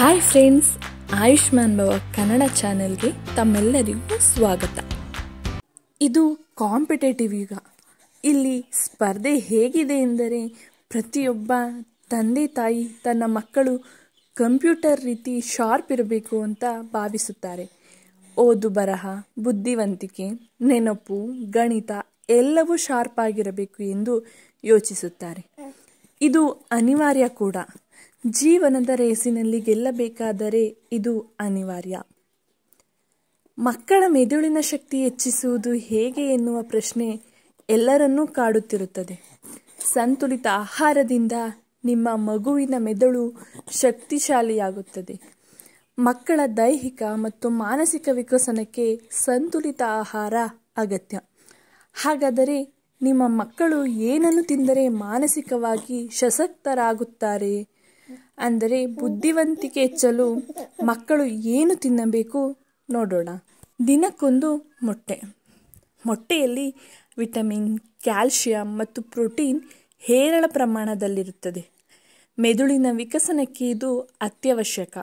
hi friends Ayushman ಭವ ಕನ್ನಡ ಚಾನೆಲ್ಗೆ ತಮ್ಮೆಲ್ಲರಿಗೂ ಸ್ವಾಗತ ಇದು ಕಾಂಪಿಟೇಟಿವ್ ಯುಗ ಇಲ್ಲಿ ಸ್ಪರ್ಧೆ ಹೇಗಿದೆ ಎಂದರೆ ಪ್ರತಿಯೊಬ್ಬ ತಂದೆ ತಾಯಿ ತನ್ನ ಮಕ್ಕಳು ಕಂಪ್ಯೂಟರ್ ರೀತಿ ಶಾರ್ಪ್ ಇರಬೇಕು ಅಂತ ಭಾವಿಸುತ್ತಾರೆ ಓದು ಬರಹ ಬುದ್ಧಿವಂತಿಕೆ ನೆನಪು ಗಣಿತ ಎಲ್ಲವೂ ಶಾರ್ಪ್ ಆಗಿರಬೇಕು ಎಂದು ಯೋಚಿಸುತ್ತಾರೆ ಇದು ಅನಿವಾರ್ಯ ಕೂಡ ಜೀವನದ ರೇಸಿನಲ್ಲಿ ಗೆಲ್ಲಬೇಕಾದರೆ ಇದು ಅನಿವಾರ್ಯ ಮಕ್ಕಳ ಮೆದುಳಿನ ಶಕ್ತಿ ಹೆಚ್ಚಿಸುವುದು ಹೇಗೆ ಎನ್ನುವ ಪ್ರಶ್ನೆ ಎಲ್ಲರನ್ನೂ ಕಾಡುತ್ತಿರುತ್ತದೆ ಸಂತುಲಿತ ಆಹಾರದಿಂದ ನಿಮ್ಮ ಮಗುವಿನ ಮೆದುಳು ಶಕ್ತಿಶಾಲಿಯಾಗುತ್ತದೆ ಮಕ್ಕಳ ದೈಹಿಕ ಮತ್ತು ಮಾನಸಿಕ ವಿಕಸನಕ್ಕೆ ಸಂತುಲಿತ ಆಹಾರ ಅಗತ್ಯ ಹಾಗಾದರೆ ನಿಮ್ಮ ಮಕ್ಕಳು ಏನನ್ನು ತಿಂದರೆ ಮಾನಸಿಕವಾಗಿ ಸಶಕ್ತರಾಗುತ್ತಾರೆ ಅಂದರೆ ಬುದ್ಧಿವಂತಿಕೆ ಹೆಚ್ಚಲು ಮಕ್ಕಳು ಏನು ತಿನ್ನಬೇಕು ನೋಡೋಣ ದಿನಕ್ಕೊಂದು ಮೊಟ್ಟೆ ಮೊಟ್ಟೆಯಲ್ಲಿ ವಿಟಮಿನ್ ಕ್ಯಾಲ್ಶಿಯಂ ಮತ್ತು ಪ್ರೋಟೀನ್ ಹೇರಳ ಪ್ರಮಾಣದಲ್ಲಿರುತ್ತದೆ ಮೆದುಳಿನ ವಿಕಸನಕ್ಕೆ ಇದು ಅತ್ಯವಶ್ಯಕ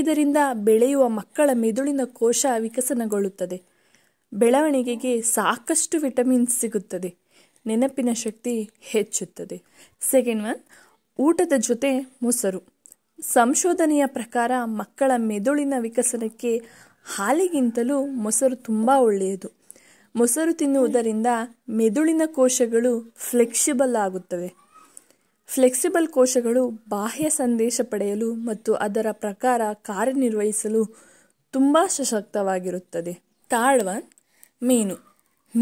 ಇದರಿಂದ ಬೆಳೆಯುವ ಮಕ್ಕಳ ಮೆದುಳಿನ ಕೋಶ ವಿಕಸನಗೊಳ್ಳುತ್ತದೆ ಬೆಳವಣಿಗೆಗೆ ಸಾಕಷ್ಟು ವಿಟಮಿನ್ ಸಿಗುತ್ತದೆ ನೆನಪಿನ ಶಕ್ತಿ ಹೆಚ್ಚುತ್ತದೆ ಸೆಕೆಂಡ್ ಒನ್ ಊಟದ ಜೊತೆ ಮೊಸರು ಸಂಶೋಧನೆಯ ಪ್ರಕಾರ ಮಕ್ಕಳ ಮೆದುಳಿನ ವಿಕಸನಕ್ಕೆ ಹಾಲಿಗಿಂತಲೂ ಮೊಸರು ತುಂಬ ಒಳ್ಳೆಯದು ಮೊಸರು ತಿನ್ನುವುದರಿಂದ ಮೆದುಳಿನ ಕೋಶಗಳು ಫ್ಲೆಕ್ಸಿಬಲ್ ಆಗುತ್ತವೆ ಫ್ಲೆಕ್ಸಿಬಲ್ ಕೋಶಗಳು ಬಾಹ್ಯ ಸಂದೇಶ ಪಡೆಯಲು ಮತ್ತು ಅದರ ಪ್ರಕಾರ ಕಾರ್ಯನಿರ್ವಹಿಸಲು ತುಂಬ ಸಶಕ್ತವಾಗಿರುತ್ತದೆ ತಾಳ್ವನ್ ಮೀನು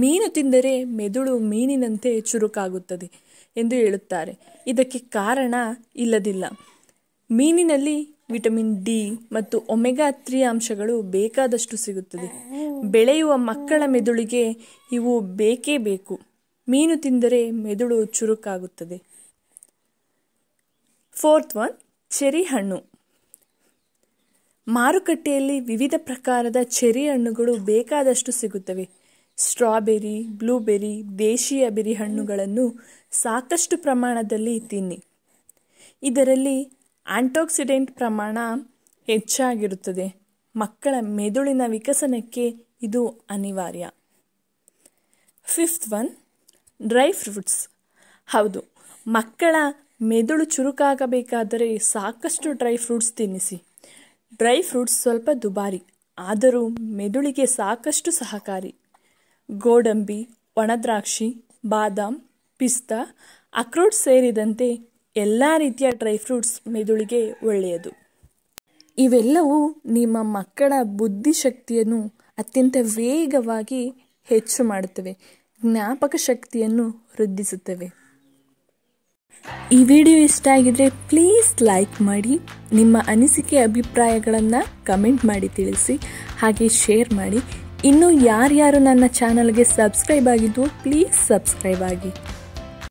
ಮೀನು ತಿಂದರೆ ಮೆದುಳು ಮೀನಿನಂತೆ ಚುರುಕಾಗುತ್ತದೆ ಎಂದು ಹೇಳುತ್ತಾರೆ ಇದಕ್ಕೆ ಕಾರಣ ಇಲ್ಲದಿಲ್ಲ ಮೀನಿನಲ್ಲಿ ವಿಟಮಿನ್ ಡಿ ಮತ್ತು ಒಮೆಗಾ ತ್ರೀ ಅಂಶಗಳು ಬೇಕಾದಷ್ಟು ಸಿಗುತ್ತದೆ ಬೆಳೆಯುವ ಮಕ್ಕಳ ಮೆದುಳಿಗೆ ಇವು ಬೇಕೇ ಬೇಕು ಮೀನು ತಿಂದರೆ ಮೆದುಳು ಚುರುಕಾಗುತ್ತದೆ ಫೋರ್ತ್ ಒನ್ ಚೆರಿ ಹಣ್ಣು ಮಾರುಕಟ್ಟೆಯಲ್ಲಿ ವಿವಿಧ ಪ್ರಕಾರದ ಚೆರಿ ಹಣ್ಣುಗಳು ಬೇಕಾದಷ್ಟು ಸಿಗುತ್ತವೆ ಸ್ಟ್ರಾಬೆರಿ ಬ್ಲೂಬೆರಿ ದೇಶೀಯ ಬೆರಿ ಹಣ್ಣುಗಳನ್ನು ಸಾಕಷ್ಟು ಪ್ರಮಾಣದಲ್ಲಿ ತಿನ್ನಿ ಇದರಲ್ಲಿ ಆಂಟಾಕ್ಸಿಡೆಂಟ್ ಪ್ರಮಾಣ ಹೆಚ್ಚಾಗಿರುತ್ತದೆ ಮಕ್ಕಳ ಮೆದುಳಿನ ವಿಕಸನಕ್ಕೆ ಇದು ಅನಿವಾರ್ಯ ಫಿಫ್ತ್ ಒನ್ ಡ್ರೈ ಫ್ರೂಟ್ಸ್ ಹೌದು ಮಕ್ಕಳ ಮೆದುಳು ಚುರುಕಾಗಬೇಕಾದರೆ ಸಾಕಷ್ಟು ಡ್ರೈ ಫ್ರೂಟ್ಸ್ ತಿನ್ನಿಸಿ ಡ್ರೈ ಫ್ರೂಟ್ಸ್ ಸ್ವಲ್ಪ ದುಬಾರಿ ಆದರೂ ಮೆದುಳಿಗೆ ಸಾಕಷ್ಟು ಸಹಕಾರಿ ಗೋಡಂಬಿ ಒಣದ್ರಾಕ್ಷಿ ಬಾದಾಮ್ ಪಿಸ್ತಾ ಅಕ್ರೋಟ್ ಸೇರಿದಂತೆ ಎಲ್ಲ ರೀತಿಯ ಡ್ರೈ ಫ್ರೂಟ್ಸ್ ಮೆದುಳಿಗೆ ಒಳ್ಳೆಯದು ಇವೆಲ್ಲವೂ ನಿಮ್ಮ ಮಕ್ಕಳ ಬುದ್ಧಿಶಕ್ತಿಯನ್ನು ಅತ್ಯಂತ ವೇಗವಾಗಿ ಹೆಚ್ಚು ಮಾಡುತ್ತವೆ ಜ್ಞಾಪಕ ಶಕ್ತಿಯನ್ನು ವೃದ್ಧಿಸುತ್ತವೆ ಈ ವಿಡಿಯೋ ಇಷ್ಟ ಆಗಿದ್ರೆ ಪ್ಲೀಸ್ ಲೈಕ್ ಮಾಡಿ ನಿಮ್ಮ ಅನಿಸಿಕೆ ಅಭಿಪ್ರಾಯಗಳನ್ನು ಕಮೆಂಟ್ ಮಾಡಿ ತಿಳಿಸಿ ಹಾಗೆ ಶೇರ್ ಮಾಡಿ ಇನ್ನು ಯಾರ್ಯಾರು ನನ್ನ ಚಾನಲ್ಗೆ ಸಬ್ಸ್ಕ್ರೈಬ್ ಆಗಿದ್ದು ಪ್ಲೀಸ್ ಸಬ್ಸ್ಕ್ರೈಬ್ ಆಗಿ